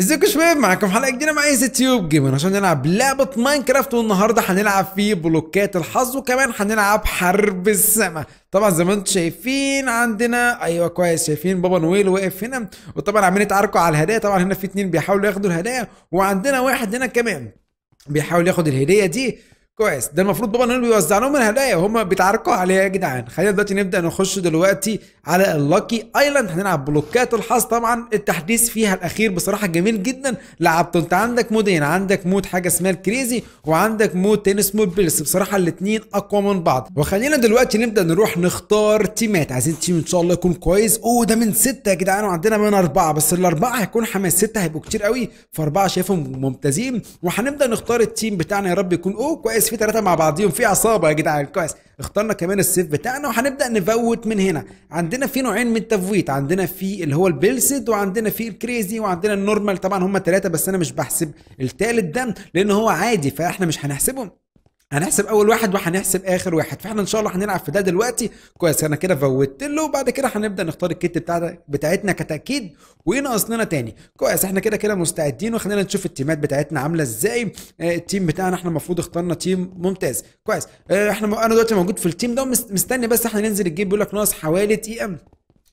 ازيكم يا شباب معاكم حلقه جديده مع ايزي تيوب جيمر عشان نلعب لعبه ماينكرافت والنهارده هنلعب فيه بلوكات الحظ وكمان هنلعب حرب السماء طبعا زي ما انتم شايفين عندنا ايوه كويس شايفين بابا نويل واقف هنا وطبعا عاملين يتعاركوا على الهدايا طبعا هنا في اتنين بيحاولوا ياخدوا الهدايا وعندنا واحد هنا كمان بيحاول ياخد الهديه دي كويس ده المفروض بابا نويل بيوزع لهم الهدايا وهم بيتعاركوا عليها يا جدعان خلينا دلوقتي نبدا نخش دلوقتي على اللاكي ايلاند هنلعب بلوكات الحظ طبعا التحديث فيها الاخير بصراحه جميل جدا لعبته انت عندك مودين عندك مود حاجه اسمها الكريزي وعندك مود تاني اسمه البيلس بصراحه الاثنين اقوى من بعض وخلينا دلوقتي نبدا نروح نختار تيمات عايزين تيم ان شاء الله يكون كويس اوه ده من سته يا جدعان وعندنا من اربعه بس الاربعه هيكون حماس سته هيبقوا كتير قوي فاربعه شايفهم ممتازين وهنبدا نختار التيم بتاعنا يا رب يكون اوه كويس في ثلاثه مع بعضيهم في عصابه يا جدعان كويس اخترنا كمان السيف بتاعنا وهنبدا نفوت من هنا عندنا في نوعين من التفويت عندنا في اللي هو البلسد وعندنا في الكريزي وعندنا النورمال طبعا هم ثلاثه بس انا مش بحسب الثالث ده لان هو عادي فاحنا مش هنحسبهم هنحسب اول واحد وهنحسب اخر واحد فاحنا ان شاء الله هنلعب في ده دلوقتي كويس انا كده فوتت له وبعد كده هنبدا نختار الكت بتاعت بتاعتنا كتاكيد وينقص لنا تاني كويس احنا كده كده مستعدين وخلينا نشوف التيمات بتاعتنا عامله ازاي آه، التيم بتاعنا احنا المفروض اخترنا تيم ممتاز كويس آه، احنا انا دلوقتي موجود في التيم ده مستني بس احنا ننزل الجيم بيقول لك ناقص حوالي تي ام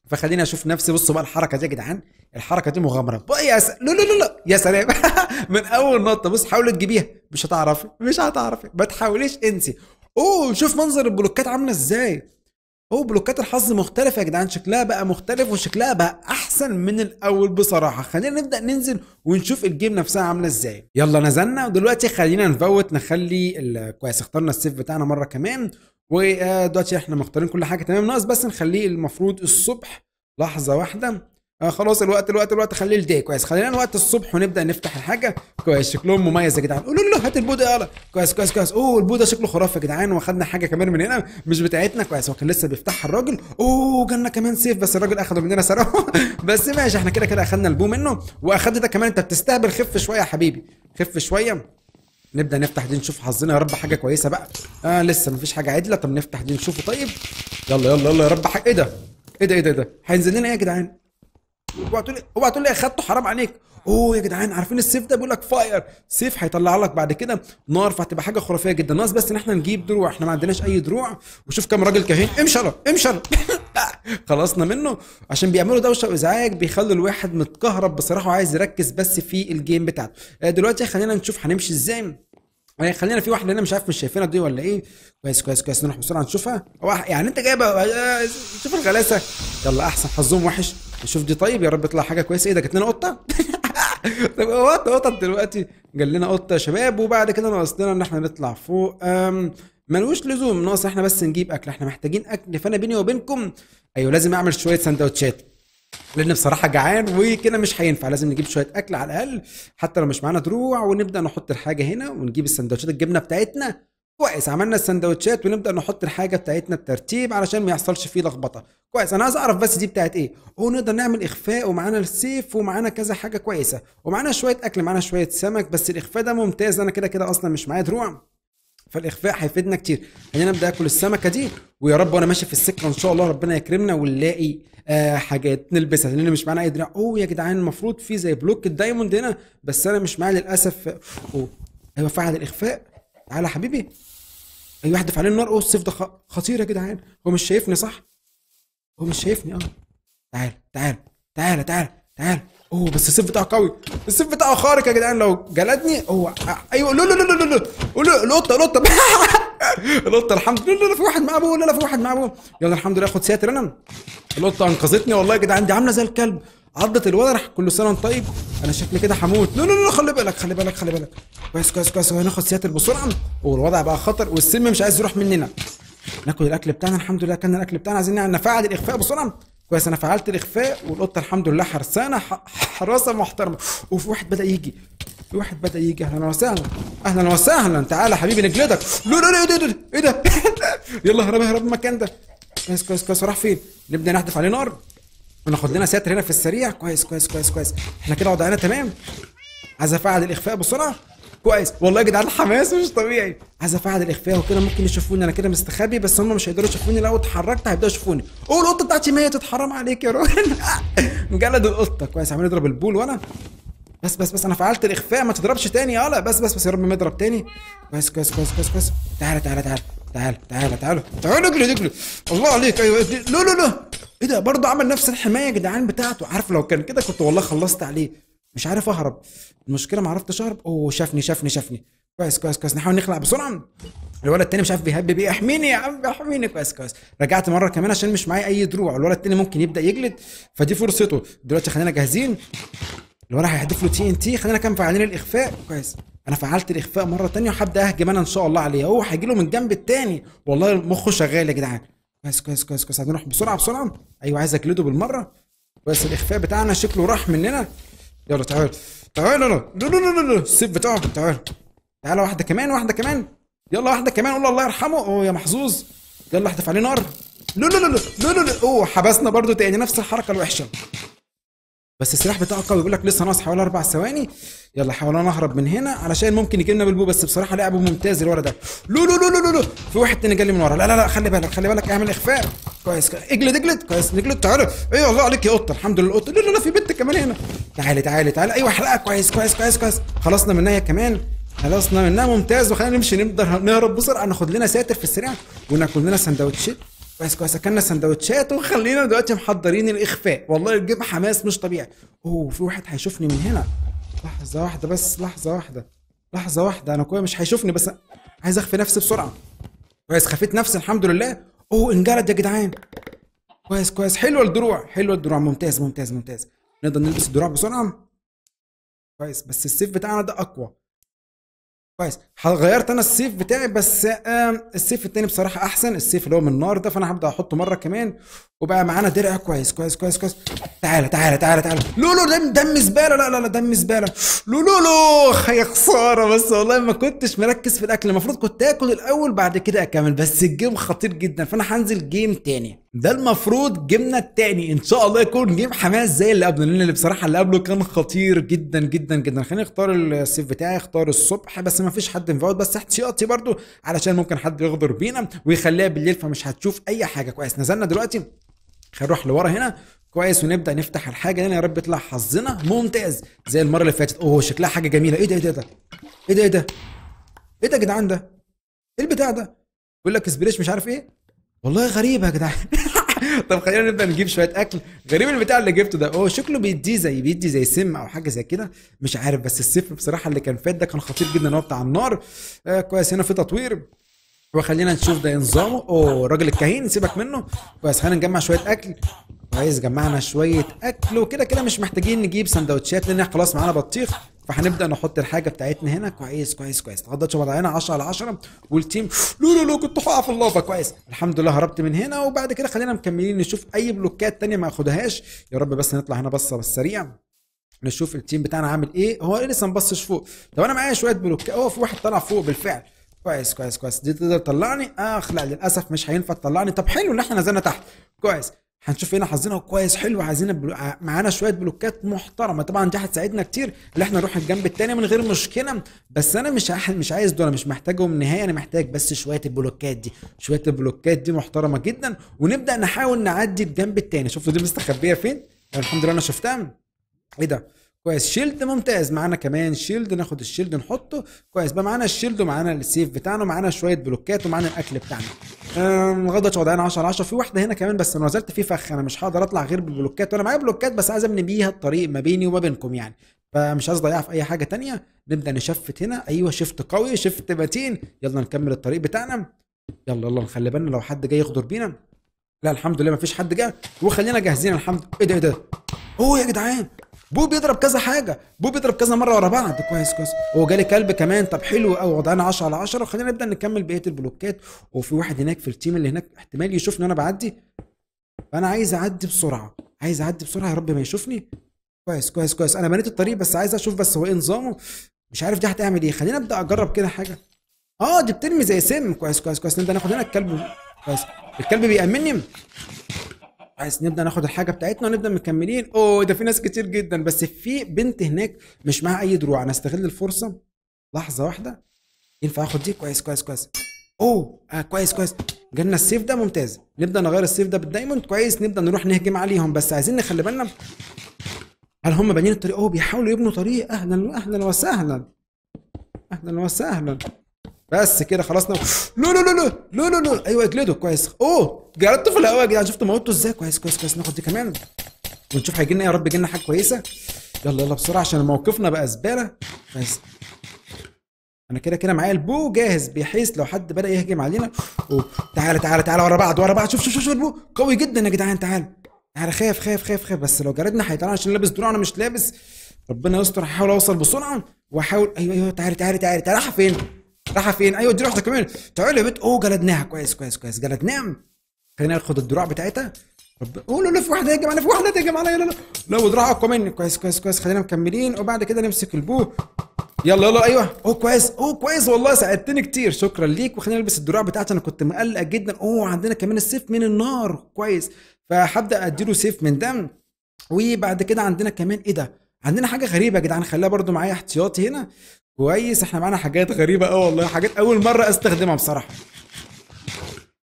فخليني اشوف نفسي بصوا بقى الحركه دي يا جدعان الحركه دي مغامره بقى يا س... لا لا لا يا سلام من اول نطه بص حاولي تجيبيها مش هتعرفي مش هتعرفي ما تحاوليش انسي اوه شوف منظر البلوكات عامله ازاي اوه بلوكات الحظ مختلفه يا جدعان شكلها بقى مختلف وشكلها بقى احسن من الاول بصراحه خلينا نبدا ننزل ونشوف الجيم نفسها عامله ازاي يلا نزلنا ودلوقتي خلينا نفوت نخلي كويس اخترنا السيف بتاعنا مره كمان ودلوقتي آه، احنا مختارين كل حاجه تمام ناقص بس نخليه المفروض الصبح لحظه واحده آه خلاص الوقت الوقت الوقت خليه لدي كويس خلينا وقت الصبح ونبدا نفتح الحاجه كويس شكلهم مميز يا جدعان قولوا له هات البودا يلا كويس كويس كويس اوه البودا شكله خرافي يا جدعان واخدنا حاجه كمان من هنا مش بتاعتنا كويس هو كان لسه بيفتحها الراجل اوه جالنا كمان سيف بس الراجل اخده مننا سرقه بس ماشي احنا كده كده اخدنا البو منه واخدنا ده كمان انت بتستهبل خف شويه يا حبيبي خف شويه نبدا نفتح دي نشوف حظنا يا رب حاجه كويسه بقى اه لسه مفيش حاجه عدله طب نفتح دي نشوفه طيب يلا يلا يلا يا رب حاجه ايه ده ايه ده ايه ده إيه هينزل لنا ايه يا جدعان اوعى تقول لي اوعى تقول لي اخدته حرام عليك اوه يا جدعان عارفين السيف ده بيقول لك فاير سيف هيطلع لك بعد كده نار فهتبقى حاجه خرافيه جدا ناقص بس ان احنا نجيب دروع احنا ما عندناش اي دروع وشوف كام راجل كاهين امشي يلا امشي يلا خلصنا منه عشان بيعملوا دوشه وازعاج بيخلوا الواحد متكهرب بصراحه وعايز يركز بس في الجيم بتاعته آه، دلوقتي خلينا نشوف هنمشي ازاي آه، خلينا في واحده انا مش عارف مش شايفينها دي ولا ايه كويس كويس كويس نروح بسرعه نشوفها يعني انت جايبه آه، شوف الغلاسه يلا احسن حظهم وحش نشوف دي طيب يا رب يطلع حاجه كويسه ايه ده كانت لنا قطه طب وقت قطط دلوقتي قال لنا قطه يا شباب وبعد كده ناقص لنا ان احنا نطلع فوق ملوش لزوم ناقص احنا بس نجيب اكل احنا محتاجين اكل فانا بيني وبينكم ايوه لازم اعمل شويه سندوتشات لان بصراحه جعان وكده مش هينفع لازم نجيب شويه اكل على الاقل حتى لو مش معانا دروع ونبدا نحط الحاجه هنا ونجيب السندوتشات الجبنه بتاعتنا كويس عملنا السندوتشات ونبدا نحط الحاجه بتاعتنا بترتيب علشان ما يحصلش فيه لخبطه كويس انا عايز اعرف بس دي بتاعت ايه ونقدر نقدر نعمل اخفاء ومعانا السيف ومعانا كذا حاجه كويسه ومعانا شويه اكل معانا شويه سمك بس الاخفاء ده ممتاز انا كده كده اصلا مش معايا دروع فالاخفاء هيفيدنا كتير خلينا نبدا اكل السمكه دي ويا رب وانا ماشي في السكه ان شاء الله ربنا يكرمنا ونلاقي آه حاجات نلبسها لان مش معانا اي دراع اوه يا جدعان المفروض في زي بلوك الدايموند هنا بس انا مش معايا للاسف اوه ايوه فعل الاخفاء تعالى حبيبي اي واحد دفع عليه النار اوه السيف ده خطير يا جدعان هو مش شايفني صح هو مش شايفني اه تعال تعال تعال تعال تعال اوه بس السيف بتاعه قوي السيف بتاعه خارق يا جدعان لو جلدني هو ايوه لو لو لو لو لو القطه القطه القطه الحمد لله لا في واحد معاه ابوه لا في واحد معاه ابوه يلا الحمد لله خد ساتر انا القطه انقذتني والله يا جدعان دي عامله زي الكلب عضت الولد راح كل سنه وانت طيب انا شكلي كده هموت لا لا لا خلي بالك خلي بالك خلي بالك كويس كويس كويس هناخد سياتل بسرعه والوضع بقى خطر والسم مش عايز يروح مننا ناكل الاكل بتاعنا الحمد لله كان الاكل بتاعنا عايزين نفعل الاخفاء بسرعه كويس انا فعلت الاخفاء والقطه الحمد لله حرسانه حراسه محترمه وفي واحد بدا يجي في واحد بدا يجي اهلا وسهلا اهلا وسهلا تعالى حبيبي نجلدك لا لا لا ايه ده ايه ده إيه يلا هرب هرب من المكان ده كويس كويس كويس راح فين نبدا نحدف عليه نار وناخد لنا ستر هنا في السريع كويس كويس كويس كويس احنا كده وضعنا تمام عايز افعل الاخفاء بسرعه كويس والله يا جدعان الحماس مش طبيعي عايز افعل الاخفاء وكده ممكن يشوفوني انا كده مستخبي بس هم مش هيقدروا يشوفوني لو اتحركت هيبداوا يشوفوني اوه القطه بتاعتي ماتت حرام عليك يا راجل مجلد القطه كويس عمال يضرب البول وانا بس بس بس انا فعلت الاخفاء ما تضربش تاني يلا بس بس بس يا رب ما يضرب تاني كويس كويس كويس كويس كويس تعالى تعالى تعالى تعالى تعالى تعالى تعالى تعالى تعالى الله عليك ايوه لا لا لا ايه ده برضه عمل نفس الحمايه يا جدعان بتاعته عارف لو كان كده كنت والله خلصت عليه مش عارف اهرب المشكله ما عرفتش اهرب اوه شافني شافني شافني كويس كويس كويس نحاول نخلع بسرعه الولد التاني مش عارف بيهبب ايه احميني يا عم احميني كويس كويس رجعت مره كمان عشان مش معايا اي دروع الولد التاني ممكن يبدا يجلد فدي فرصته دلوقتي خلينا جاهزين الولد هيهدف له تي ان تي خلينا كام فعالين الاخفاء كويس انا فعلت الاخفاء مره تانية وهبدا اهجم انا ان شاء الله عليه هو هيجي له من الجنب التاني والله مخه شغال يا جدعان كويس كويس كويس كويس هنروح بسرعه بسرعه ايوه عايز اجلده بالمره بس الاخفاء بتاعنا شكله راح مننا يلا تعال تعال لا السيف بتاعه تعال تعال واحده كمان واحده كمان يلا واحده كمان قول الله يرحمه اوه يا محظوظ يلا احدف عليه نار لا لا لا لا لا اوه حبسنا برضو تاني نفس الحركه الوحشه بس السلاح بتاعه قوي بيقول لك لسه ناقص حوالي اربع ثواني يلا حاولنا نهرب من هنا علشان ممكن يجي لنا بالبو بس بصراحه لعبه ممتاز اللي ده لو لو لو لو لو في واحد تاني جالي من ورا لا لا لا خلي بالك خلي بالك اعمل اخفاء كويس اجلد اجلد كويس نجلد تعالى ايوه الله عليك يا قطه الحمد لله القطه لا لا لا في بنت كمان هنا تعالي تعالي تعالي ايوه حلقه كويس كويس كويس كويس خلصنا منها هي كمان خلصنا منها ممتاز وخلينا نمشي نقدر نهرب بسرعه ناخد لنا ساتر في السريع وناكل لنا سندوتشات كويس كويس اكلنا سندوتشات وخلينا دلوقتي محضرين الاخفاء والله الجيم حماس مش طبيعي اوه في واحد هيشوفني من هنا لحظه واحده بس لحظه واحده لحظه واحده انا كويس مش هيشوفني بس عايز اخفي نفسي بسرعه كويس خفيت نفسي الحمد لله اوه انجلد يا جدعان كويس كويس حلوه الدروع حلوه الدروع ممتاز ممتاز ممتاز نقدر نلبس الدروع بسرعه كويس بس السيف بتاعنا ده اقوى كويس غيرت انا السيف بتاعي بس السيف التاني بصراحه احسن السيف اللي هو من النار ده فانا هبدا احطه مره كمان وبقى معانا درع كويس كويس كويس كويس تعالى تعالى تعالى تعالى لولو دم دم زباله لا لا لا دم زباله لولو لو يا خساره بس والله ما كنتش مركز في الاكل المفروض كنت اكل الاول بعد كده اكمل بس الجيم خطير جدا فانا هنزل جيم تاني ده المفروض جيمنا التاني ان شاء الله يكون جيم حماس زي اللي قبله لان اللي بصراحه اللي قبله كان خطير جدا جدا جدا خليني اختار السيف بتاعي اختار الصبح بس ما فيش حد مفوت بس احتياطي برضو علشان ممكن حد يغدر بينا ويخليها بالليل فمش هتشوف اي حاجه كويس نزلنا دلوقتي نروح لورا هنا كويس ونبدا نفتح الحاجه هنا يا رب يطلع حظنا ممتاز زي المره اللي فاتت اوه شكلها حاجه جميله ايه ده ايه ده ايه ده ايه ده ايه ده إيه يا جدعان ده ايه البتاع ده بيقول لك سبريش مش عارف ايه والله غريب يا جدعان طب خلينا نبدا نجيب شويه اكل غريب البتاع اللي جبته ده هو شكله بيديه زي بيدي زي سم او حاجه زي كده مش عارف بس السيف بصراحه اللي كان فات ده كان خطير جدا هو بتاع النار آه كويس هنا في تطوير وخلينا نشوف ده نظامه اوه راجل الكاهين سيبك منه كويس خلينا نجمع شويه اكل كويس جمعنا شويه اكل وكده كده مش محتاجين نجيب سندوتشات لان خلاص معانا بطيخ فهنبدا نحط الحاجه بتاعتنا هنا كويس كويس كويس شو وضعنا 10 على 10 والتيم لو لو لو كنت هقع في اللافه كويس الحمد لله هربت من هنا وبعد كده خلينا مكملين نشوف اي بلوكات ثانيه ما اخدهاش يا رب بس نطلع هنا بصه بس سريع نشوف التيم بتاعنا عامل ايه هو لسه إيه ما بصش فوق طب انا معايا شويه بلوكات اهو في واحد طلع فوق بالفعل كويس كويس كويس دي تقدر تطلعني اخ آه، لا للاسف مش هينفع تطلعني طب حلو ان احنا نزلنا تحت كويس هنشوف هنا ايه، حظنا كويس حلو عايزين بلو... معانا شويه بلوكات محترمه طبعا دي هتساعدنا كتير ان احنا نروح الجنب التاني من غير مشكله بس انا مش مش عايز دول مش محتاجهم نهائي انا محتاج بس شويه البلوكات دي شويه البلوكات دي محترمه جدا ونبدا نحاول نعدي الجنب التاني شفتوا دي مستخبيه فين الحمد لله انا شفتها ايه ده كويس شيلد ممتاز معانا كمان شيلد ناخد الشيلد نحطه كويس بقى معانا الشيلد ومعانا السيف بتاعنا ومعانا شويه بلوكات ومعانا الاكل بتاعنا الغدا آه وضعنا 10 10 في واحده هنا كمان بس انا نزلت فيه فخ انا مش هقدر اطلع غير بالبلوكات وانا معايا بلوكات بس عايز ابني بيها الطريق ما بيني وما بينكم يعني فمش عايز اضيعها في اي حاجه ثانيه نبدا نشفت هنا ايوه شفت قوي شفت متين يلا نكمل الطريق بتاعنا يلا يلا نخلي بالنا لو حد جاي يخضر بينا لا الحمد لله ما فيش حد جه وخلينا جاهزين الحمد ايه ده ايه ده اوه يا جدعان بو بيضرب كذا حاجه بو بيضرب كذا مره ورا بعض كويس كويس هو جالي كلب كمان طب حلو قوي وضعنا 10 على 10 خلينا نبدا نكمل بقيه البلوكات وفي واحد هناك في التيم اللي هناك احتمال يشوفني وانا بعدي فانا عايز اعدي بسرعه عايز اعدي بسرعه يا رب ما يشوفني كويس كويس كويس انا بنيت الطريق بس عايز اشوف بس هو ايه نظامه مش عارف دي هتعمل ايه خلينا ابدا اجرب كده حاجه اه دي بترمي زي سم كويس كويس كويس نبدا ناخد هنا الكلب كويس الكلب بيأمنني عايز نبدا ناخد الحاجه بتاعتنا ونبدا مكملين اوه ده في ناس كتير جدا بس في بنت هناك مش معاها اي دروع انا استغل الفرصه لحظه واحده ينفع اخد دي كويس كويس كويس اوه آه كويس كويس جالنا السيف ده ممتاز نبدا نغير السيف ده بالدايموند كويس نبدا نروح نهجم عليهم بس عايزين نخلي بالنا هل هم بانيين الطريق اوه بيحاولوا يبنوا طريق اهلا اهلا وسهلا اهلا وسهلا بس كده خلصنا لو لو لو لو لو لو لو ايوه اجلده كويس اوه جلدته في الهواء يا جدعان شفتوا موته ازاي كويس كويس كويس ناخد دي كمان ونشوف هيجي لنا إيه. يا رب يجي لنا حاجه كويسه يلا يلا بسرعه عشان موقفنا بقى زباله كويس انا كده كده معايا البو جاهز بحيث لو حد بدا يهجم علينا تعالى تعالى تعالى ورا بعض ورا بعض شوف شوف شوف, البو قوي جدا يا جدعان تعالى تعالى خاف خاف خاف خاف بس لو جردنا هيطلع عشان لابس دروع انا مش لابس ربنا يستر هحاول اوصل بسرعه واحاول ايوه ايوه تعالى تعالى تعالى تعالى فين راح فين ايوه دي رحت كمان اتعلبت اوه جلدناها كويس كويس كويس جلدناها خلينا ناخد الدروع بتاعتها رب قولوا في واحده يا جماعه في واحده يا جماعه لا لا لا ودراع اقوى مني كويس كويس كويس خلينا مكملين وبعد كده نمسك البو يلا يلا ايوه اوه كويس اوه كويس والله ساعدتني كتير شكرا ليك وخلينا نلبس الدروع بتاعتي انا كنت مقلق جدا اوه عندنا كمان السيف من النار كويس فهبدا اديله سيف من دم وبعد كده عندنا كمان ايه ده عندنا حاجه غريبه يا جدعان خليها برده معايا احتياطي هنا كويس احنا معانا حاجات غريبه اوي والله حاجات اول مره استخدمها بصراحه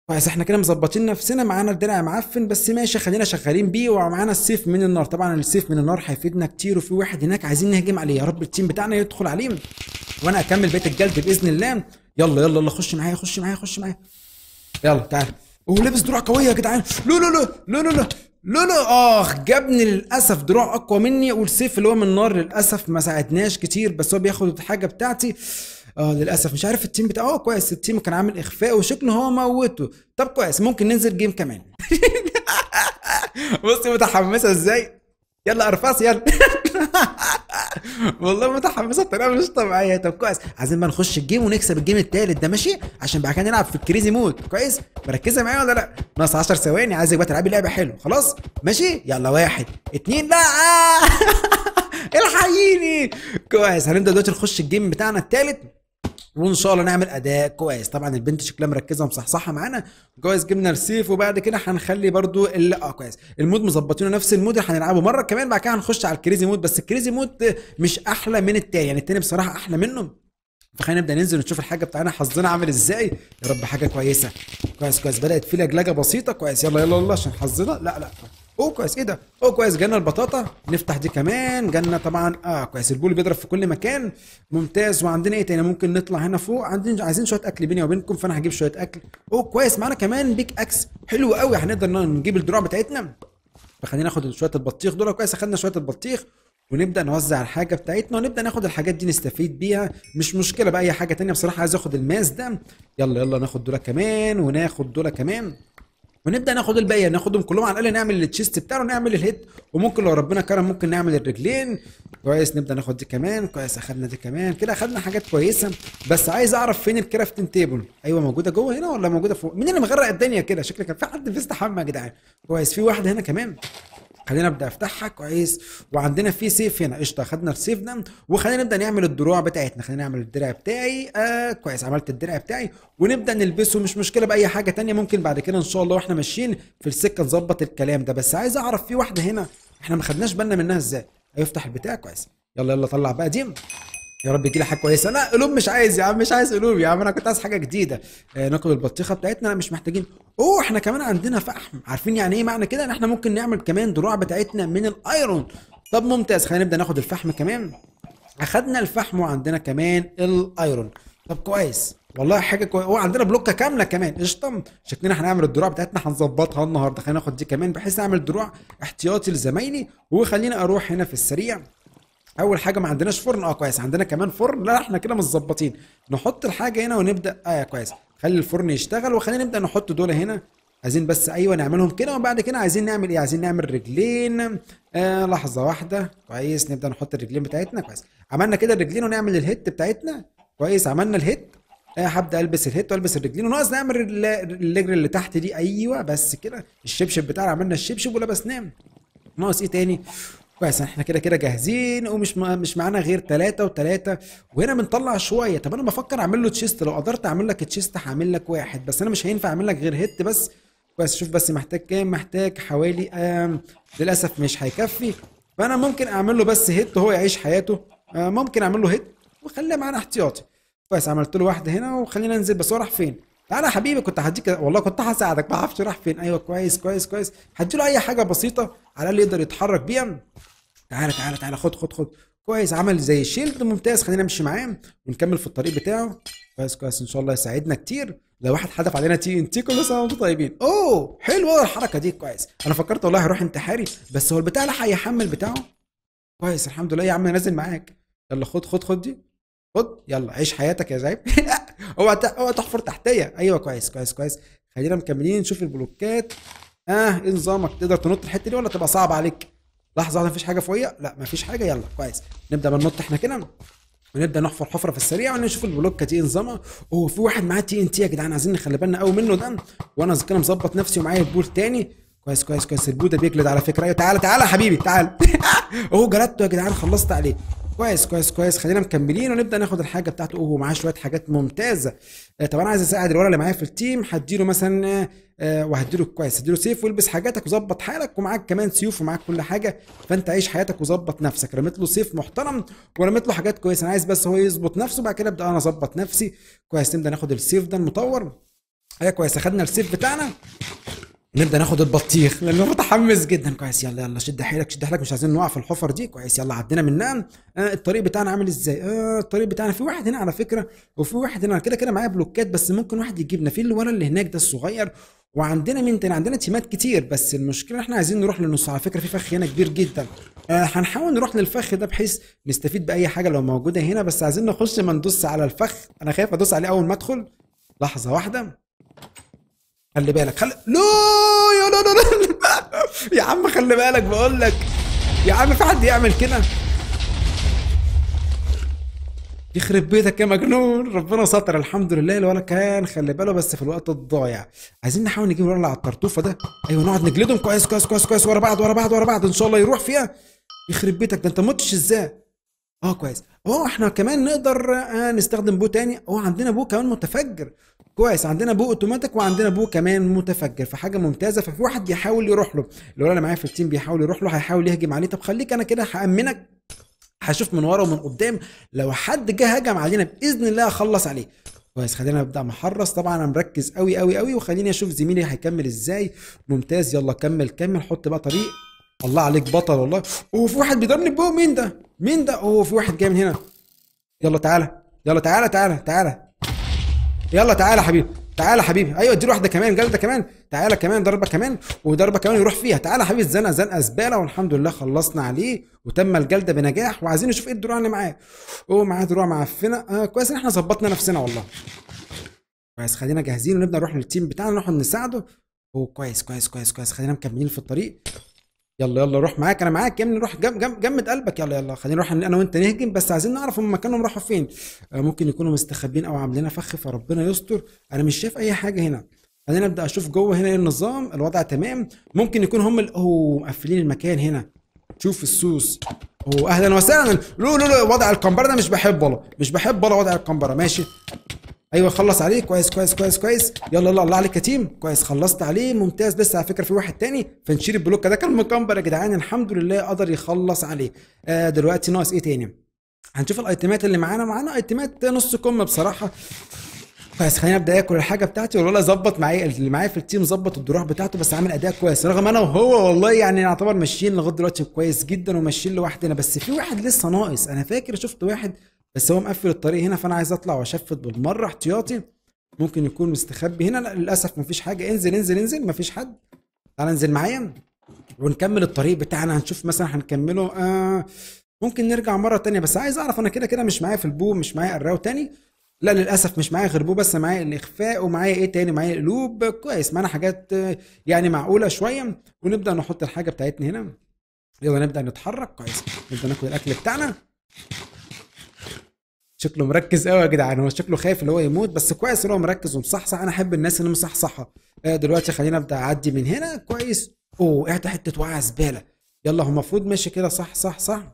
كويس احنا كده مظبطين نفسنا معانا الدرع معفن بس ماشي خلينا شغالين بيه ومعانا السيف من النار طبعا السيف من النار هيفيدنا كتير وفي واحد هناك عايزين نهجم عليه يا رب التيم بتاعنا يدخل عليه وانا اكمل بقيه الجلد باذن الله يلا يلا يلا خش معايا خش معايا خش معايا يلا تعال ولبس دروع قويه يا جدعان لا لا لا لا لا لولو اخ جابني للاسف دروع اقوى مني والسيف اللي هو من نار للاسف ما ساعدناش كتير بس هو بياخد الحاجه بتاعتي اه للاسف مش عارف التيم بتاعه اه كويس التيم كان عامل اخفاء وشكله هو موته طب كويس ممكن ننزل جيم كمان بصي متحمسه ازاي يلا ارفاس يلا والله متحمسه بطريقه مش طبيعيه طب كويس عايزين بقى نخش الجيم ونكسب الجيم التالت ده ماشي عشان بعد كده نلعب في الكريزي مود كويس مركزه معايا ولا لا ناقص 10 ثواني عايزك بقى تلعبي لعبه حلوه خلاص ماشي يلا واحد اثنين لا الحقيني كويس هنبدا دلوقتي نخش الجيم بتاعنا التالت وان شاء الله نعمل اداء كويس طبعا البنت شكلها مركزه ومصحصحه معانا جوائز جبنا رسيف وبعد كده هنخلي برده ال اه كويس المود مظبطينه نفس المود اللي هنلعبه مره كمان بعد كده هنخش على الكريزي مود بس الكريزي مود مش احلى من التاني يعني التاني بصراحه احلى منه فخلينا نبدا ننزل ونشوف الحاجه بتاعنا حظنا عامل ازاي يا رب حاجه كويسه كويس كويس بدات في لجلجه بسيطه كويس يلا يلا يلا عشان حظنا لا لا اوه كويس ايه ده اوه كويس جالنا البطاطا نفتح دي كمان جالنا طبعا اه كويس البول بيضرب في كل مكان ممتاز وعندنا ايه تاني ممكن نطلع هنا فوق عندنا عايزين شويه اكل بيني وبينكم فانا هجيب شويه اكل اوه كويس معانا كمان بيك اكس حلو قوي هنقدر نجيب الدروع بتاعتنا فخلينا ناخد شويه البطيخ دول كويس اخدنا شويه البطيخ ونبدا نوزع الحاجه بتاعتنا ونبدا ناخد الحاجات دي نستفيد بيها مش مشكله بقى اي حاجه تانية بصراحه عايز اخد الماس ده يلا يلا ناخد دول كمان وناخد دول كمان ونبدا ناخد الباقيه ناخدهم كلهم على الاقل نعمل التشيست بتاعنا ونعمل الهيت وممكن لو ربنا كرم ممكن نعمل الرجلين كويس نبدا ناخد دي كمان كويس اخدنا دي كمان كده اخدنا حاجات كويسه بس عايز اعرف فين الكرافتن تيبل ايوه موجوده جوه هنا ولا موجوده فوق مين اللي مغرق الدنيا كده شكلك كان في حد بيستحمى يا جدعان كويس في واحده هنا كمان خلينا ابدا افتحها كويس وعندنا في سيف هنا قشطه خدنا السيف ده وخلينا نبدا نعمل الدروع بتاعتنا خلينا نعمل الدرع بتاعي آه كويس عملت الدرع بتاعي ونبدا نلبسه مش مشكله باي حاجه تانية ممكن بعد كده ان شاء الله واحنا ماشيين في السكه نظبط الكلام ده بس عايز اعرف في واحده هنا احنا ما خدناش بالنا منها ازاي هيفتح البتاع كويس يلا يلا طلع بقى دي يا رب يجي لي حاجه كويسه لا قلوب مش عايز يا عم مش عايز قلوب يا عم انا كنت عايز حاجه جديده نقل آه، ناكل البطيخه بتاعتنا مش محتاجين اوه احنا كمان عندنا فحم عارفين يعني ايه معنى كده ان احنا ممكن نعمل كمان دروع بتاعتنا من الايرون طب ممتاز خلينا نبدا ناخد الفحم كمان اخدنا الفحم وعندنا كمان الايرون طب كويس والله حاجه كويسه وعندنا بلوكه كامله كمان قشطه شكلنا هنعمل الدروع بتاعتنا هنظبطها النهارده خلينا ناخد دي كمان بحيث اعمل دروع احتياطي لزمايلي وخلينا اروح هنا في السريع اول حاجه ما عندناش فرن اه كويس عندنا كمان فرن لا احنا كده متظبطين نحط الحاجه هنا ونبدا اه كويس خلي الفرن يشتغل وخلينا نبدا نحط دول هنا عايزين بس ايوه نعملهم كده وبعد كده عايزين نعمل ايه عايزين نعمل رجلين آه لحظه واحده كويس نبدا نحط الرجلين بتاعتنا كويس عملنا كده الرجلين ونعمل الهيت بتاعتنا كويس عملنا الهيت آه هبدا البس الهيت والبس الرجلين وناقص نعمل الرجل اللي تحت دي ايوه بس كده الشبشب بتاعنا عملنا الشبشب ولبسناه ناقص ايه تاني كويس احنا كده كده جاهزين ومش ما مش معانا غير ثلاثة وثلاثة وهنا بنطلع شوية طب انا بفكر اعمل له تشيست لو قدرت اعمل لك تشيست هعمل لك واحد بس انا مش هينفع اعمل لك غير هيت بس كويس شوف بس محتاج كام محتاج حوالي آم للاسف مش هيكفي فانا ممكن اعمل له بس هيت وهو يعيش حياته آه، ممكن اعمل له هيت وخليه معانا احتياطي كويس عملت له واحدة هنا وخلينا ننزل بس هو راح فين تعالى يا حبيبي كنت هديك والله كنت هساعدك ما اعرفش راح فين ايوه كويس كويس كويس هديله اي حاجه بسيطه على اللي يقدر يتحرك بيها تعالى تعالى تعالى خد خد خد كويس عمل زي شيلد ممتاز خلينا نمشي معاه ونكمل في الطريق بتاعه كويس كويس ان شاء الله يساعدنا كتير لو واحد حدف علينا تي ان تي كل سنه وانتم طيبين اوه حلوه الحركه دي كويس انا فكرت والله هروح انتحاري بس هو البتاع لحق يحمل بتاعه كويس الحمد لله يا عم نازل معاك يلا خد خد خد دي خد يلا عيش حياتك يا زعيم اوعى اوعى تحفر تحتيه ايوه كويس كويس كويس خلينا مكملين نشوف البلوكات اه ايه نظامك تقدر تنط الحته دي ولا تبقى صعب عليك لحظه واحده مفيش حاجه فوقيا لا مفيش حاجه يلا كويس نبدا بننط احنا كده ونبدا نحفر حفره في السريع ونشوف البلوكه دي إيه نظامها اوه في واحد معاه تي ان تي يا جدعان عايزين نخلي بالنا قوي منه ده وانا كده مظبط نفسي ومعايا البول تاني كويس كويس كويس ده بيجلد على فكره ايوه تعالى تعالى يا حبيبي تعالى اهو جلدته يا جدعان خلصت عليه كويس كويس كويس خلينا مكملين ونبدا ناخد الحاجه بتاعته وهو معاه شويه حاجات ممتازه آه، طب انا عايز اساعد الولد اللي معايا في التيم هديله مثلا آه، وهديله كويس هديله سيف والبس حاجاتك وظبط حالك ومعاك كمان سيوف ومعاك كل حاجه فانت عيش حياتك وظبط نفسك رميت له سيف محترم ورميت له حاجات كويسه انا عايز بس هو يظبط نفسه بعد كده ابدا انا اظبط نفسي كويس نبدا ناخد السيف ده المطور ايوه كويس اخدنا السيف بتاعنا نبدا ناخد البطيخ لانه متحمس جدا كويس يلا يلا شد حيلك شد حيلك مش عايزين نقع في الحفر دي كويس يلا عدينا من آه الطريق بتاعنا عامل ازاي آه الطريق بتاعنا في واحد هنا على فكره وفي واحد هنا كده كده معايا بلوكات بس ممكن واحد يجيبنا في الورا اللي هناك ده الصغير وعندنا مين تاني عندنا تيمات كتير بس المشكله احنا عايزين نروح للنص على فكره في فخ هنا كبير جدا آه هنحاول نروح للفخ ده بحيث نستفيد باي حاجه لو موجوده هنا بس عايزين نخش ما ندوس على الفخ انا خايف ادوس عليه اول ما ادخل لحظه واحده خلي بالك خلي لا يا لا لا يا عم خلي بالك بقول لك يا عم في حد يعمل كده يخرب بيتك يا مجنون ربنا ستر الحمد لله الولد كان خلي باله بس في الوقت الضايع عايزين نحاول نجيب الولد على الطرطوفه ده ايوه نقعد نجلدهم كويس كويس كويس كويس ورا بعض ورا بعض ورا بعض ان شاء الله يروح فيها يخرب بيتك ده انت متش ازاي اه كويس اه احنا كمان نقدر آه نستخدم بو تاني اه عندنا بو كمان متفجر كويس عندنا بو اوتوماتيك وعندنا بو كمان متفجر فحاجه ممتازه ففي واحد بيحاول يروح له لو انا معايا في التيم بيحاول يروح له هيحاول يهجم عليه طب خليك انا كده هامنك هشوف من ورا ومن قدام لو حد جه هجم علينا باذن الله اخلص عليه كويس خلينا نبدا محرص طبعا انا مركز قوي قوي قوي وخليني اشوف زميلي هيكمل ازاي ممتاز يلا كمل كمل حط بقى طريق الله عليك بطل والله اوه في واحد بيضربني بقى مين ده مين ده اوه في واحد جاي من هنا يلا تعالى يلا تعالى تعالى تعالى يلا تعالى يا حبيبي تعالى يا حبيبي ايوه اديله واحده كمان جلده كمان تعالى كمان ضربه كمان وضربه كمان يروح فيها تعالى يا حبيبي زنقه زنقه زباله والحمد لله خلصنا عليه وتم الجلده بنجاح وعايزين نشوف ايه الدروع اللي معاه اوه معاه دروع معفنه آه كويس ان احنا ظبطنا نفسنا والله كويس خلينا جاهزين ونبدا نروح للتيم بتاعنا نروح نساعده اوه كويس كويس كويس كويس خلينا مكملين في الطريق يلا يلا روح معاك انا معاك يا ابني روح جم جم جمد قلبك يلا يلا خلينا نروح انا وانت نهجم بس عايزين نعرف هم مكانهم راحوا فين آه، ممكن يكونوا مستخبين او عاملين فخ فربنا يستر انا مش شايف اي حاجه هنا خلينا ابدا اشوف جوه هنا ايه النظام الوضع تمام ممكن يكون هم اوه مقفلين المكان هنا شوف السوس اوه اهلا وسهلا لو لو لو وضع القنبره ده مش بحبه والله مش بحبه وضع القنبره ماشي ايوه خلص عليه كويس كويس كويس كويس يلا يلا الله عليك يا تيم كويس خلصت عليه ممتاز لسه على فكره في واحد تاني فنشيل البلوك ده كان مكمبر يا جدعان الحمد لله قدر يخلص عليه آه دلوقتي ناقص ايه تاني هنشوف الايتمات اللي معانا معانا ايتمات نص كم بصراحه كويس خليني ابدا اكل الحاجه بتاعتي والله ظبط معايا اللي معايا في التيم ظبط الدروع بتاعته بس عامل اداء كويس رغم انا وهو والله يعني نعتبر ماشيين لغايه دلوقتي كويس جدا وماشيين لوحدنا بس في واحد لسه ناقص انا فاكر شفت واحد بس هو مقفل الطريق هنا فانا عايز اطلع واشفت بالمره احتياطي ممكن يكون مستخبي هنا لا للاسف مفيش حاجه انزل انزل انزل مفيش حد تعالى انزل معايا ونكمل الطريق بتاعنا هنشوف مثلا هنكمله آه ممكن نرجع مره تانية بس عايز اعرف انا كده كده مش معايا في البو مش معايا الراو تاني لا للاسف مش معايا غير بو بس معايا الاخفاء ومعايا ايه تاني معايا قلوب كويس معانا حاجات آه، يعني معقوله شويه ونبدا نحط الحاجه بتاعتنا هنا يلا نبدا نتحرك كويس نبدا ناكل الاكل بتاعنا شكله مركز قوي يا جدعان هو شكله خايف اللي هو يموت بس كويس ان هو مركز ومصحصح انا احب الناس اللي مصحصحه آه، دلوقتي خلينا ابدا اعدي من هنا كويس اوه وقعت حته وقع زباله يلا هو المفروض ماشي كده صح صح صح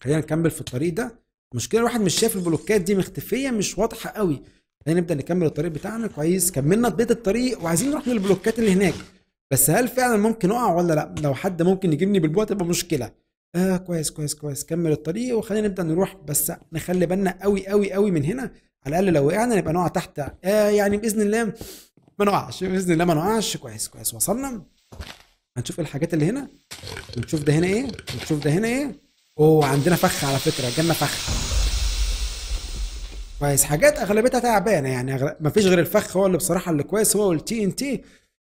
خلينا نكمل في الطريق ده المشكله الواحد مش شايف البلوكات دي مختفيه مش واضحه قوي خلينا نبدا نكمل الطريق بتاعنا كويس كملنا بيت الطريق وعايزين نروح للبلوكات اللي هناك بس هل فعلا ممكن اقع ولا لا لو حد ممكن يجيبني بالبوع تبقى مشكله اه كويس كويس كويس كمل الطريق وخلينا نبدا نروح بس نخلي بالنا قوي قوي قوي من هنا على الاقل لو وقعنا نبقى نقع تحت آه يعني باذن الله ما نقعش باذن الله ما نقعش كويس كويس وصلنا هنشوف الحاجات اللي هنا ونشوف ده هنا ايه ونشوف ده هنا ايه اوه عندنا فخ على فكره جالنا فخ كويس حاجات اغلبتها تعبانه يعني أغلب... مفيش غير الفخ هو اللي بصراحه اللي كويس هو والتي ان تي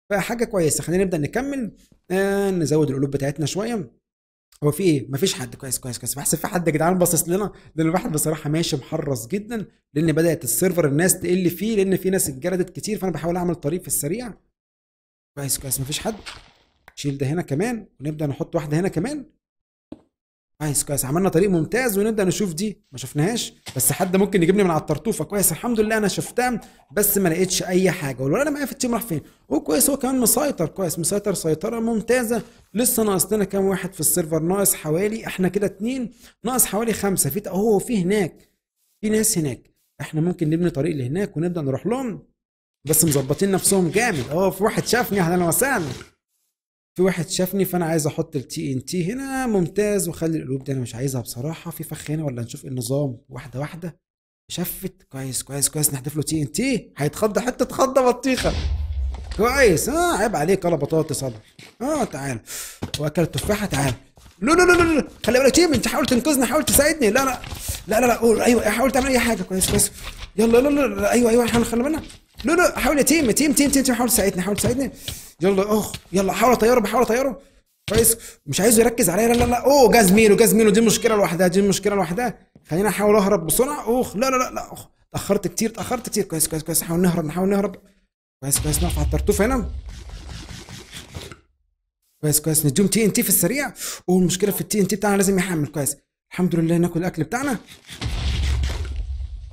فحاجه كويسه خلينا نبدا نكمل آه نزود القلوب بتاعتنا شويه هو في ايه؟ مفيش حد كويس كويس كويس بحس في حد يا جدعان باصص لنا لان الواحد بصراحه ماشي محرص جدا لان بدات السيرفر الناس تقل فيه لان في ناس اتجلدت كتير فانا بحاول اعمل طريق في السريع كويس كويس مفيش حد شيل ده هنا كمان ونبدا نحط واحده هنا كمان كويس كويس عملنا طريق ممتاز ونبدا نشوف دي ما شفناهاش بس حد ممكن يجيبني من على الطرطوفه كويس الحمد لله انا شفتها بس ما لقيتش اي حاجه والولد معايا في التيم راح فين هو كويس هو كمان مسيطر كويس مسيطر سيطره ممتازه لسه ناقص لنا كام واحد في السيرفر ناقص حوالي احنا كده اتنين ناقص حوالي خمسه في هو في هناك في ناس هناك احنا ممكن نبني طريق لهناك ونبدا نروح لهم بس مظبطين نفسهم جامد اه في واحد شافني اهلا وسهلا في واحد شافني فانا عايز احط التي ان تي هنا ممتاز وخلي القلوب دي انا مش عايزها بصراحه في فخ هنا ولا نشوف إيه النظام واحده واحده شفت كويس كويس كويس نحذف له تي ان تي هيتخض حته تخض بطيخه كويس اه عيب عليك انا بطاطس صدر اه تعال واكل تفاحه تعال لا لا لا لا خلي بالك تيم انت حاول تنقذني حاول تساعدني لا لا لا لا لا قول ايوه حاول تعمل اي حاجه كويس كويس يلا يلا لا ايوه ايوه احنا خلي بالنا لا لا حاول يا تيم تيم تيم تيم, تيم. حاول تساعدني حاول تساعدني يلا اخ يلا حاول اطيره حاول اطيره كويس مش عايزه يركز عليا لا لا لا اوه جاز جازمينو دي مشكله لوحدها دي مشكله لوحدها خلينا احاول اهرب بسرعه اوخ لا لا لا لا اخ تاخرت كتير تاخرت كتير كويس كويس كويس نحاول نهرب نحاول نهرب كويس كويس نقف على الترتوف هنا كويس كويس نجوم تي ان تي في السريع والمشكله في التي ان تي بتاعنا لازم يحمل كويس الحمد لله ناكل الاكل بتاعنا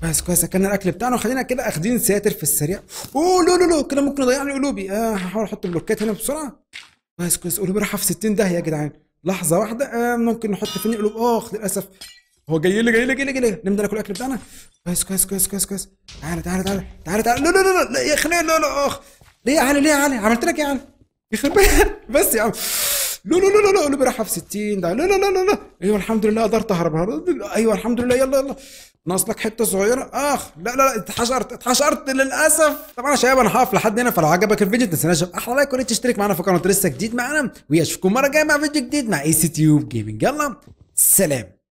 كويس كويس اكلنا الاكل بتاعنا وخلينا كده اخدين ساتر في السريع اوه لا لا لا كده ممكن يضيع لي قلوبي آه هحاول احط بلوكات هنا بسرعه كويس كويس قلوبي رايحه في 60 ده يا جدعان لحظه واحده آه ممكن نحط فيني قلوب اخ للاسف هو جاي لي جاي لي جاي لي جاي لي نبدا ناكل الاكل بتاعنا كويس كويس كويس كويس كويس تعالى تعالى تعالى تعالى تعالى لا لا لا لا يا خليل لا لا اخ ليه يا علي ليه يا علي عملت لك ايه يا علي يخرب بس يا عم لا لا لا لا قلوبي رايحه في 60 ده لا لا لا لا ايوه الحمد لله قدرت اهرب ايوه الحمد لله يلا يلا ناقص لك حته صغيره اخ لا لا لا اتحشرت اتحشرت للاسف طبعا يا شباب انا هقف لحد هنا فلو عجبك الفيديو ما تنساش احلى لايك وريت تشترك معانا في قناه لسه جديد معانا واشوفكم مره جايه مع فيديو جديد مع اي سي تيوب جيمنج يلا سلام